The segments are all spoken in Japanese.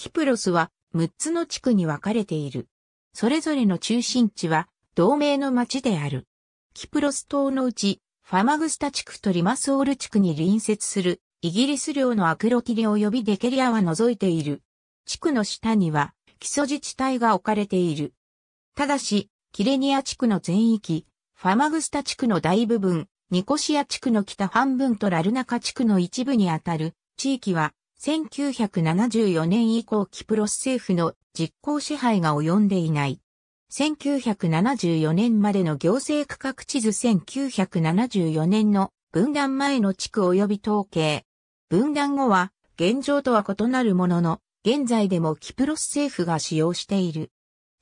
キプロスは6つの地区に分かれている。それぞれの中心地は同盟の町である。キプロス島のうち、ファマグスタ地区とリマソール地区に隣接するイギリス領のアクロキリ及びデケリアは除いている。地区の下には基礎自治体が置かれている。ただし、キレニア地区の全域、ファマグスタ地区の大部分、ニコシア地区の北半分とラルナカ地区の一部にあたる地域は1974年以降キプロス政府の実効支配が及んでいない。1974年までの行政区画地図1974年の分断前の地区及び統計。分断後は現状とは異なるものの、現在でもキプロス政府が使用している。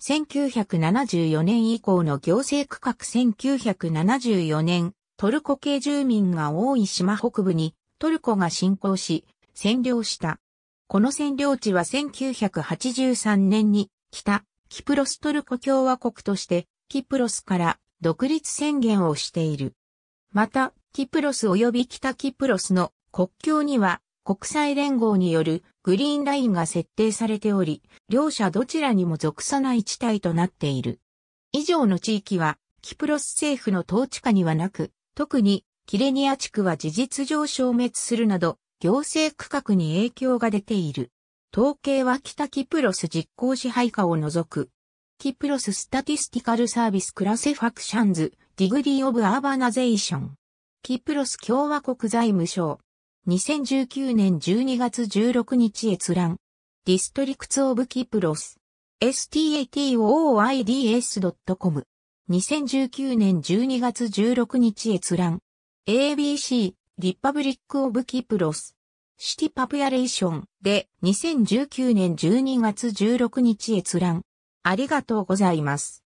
1974年以降の行政区画1974年、トルコ系住民が多い島北部にトルコが侵攻し、占領した。この占領地は1983年に北キプロストルコ共和国としてキプロスから独立宣言をしている。また、キプロス及び北キプロスの国境には国際連合によるグリーンラインが設定されており、両者どちらにも属さない地帯となっている。以上の地域は、キプロス政府の統治下にはなく、特にキレニア地区は事実上消滅するなど、行政区画に影響が出ている。統計は北キプロス実行支配下を除く。キプロススタティスティカルサービスクラセファクションズ、ディグリー・オブ・アーバナゼーション。キプロス共和国財務省。2019年12月16日閲覧。ディストリクツ・オブ・キプロス。s t a t o i d s c o m 2019年12月16日閲覧。ABC リッパブリック・オブ・キプロス。シティ・パプヤレーションで2019年12月16日閲覧。ありがとうございます。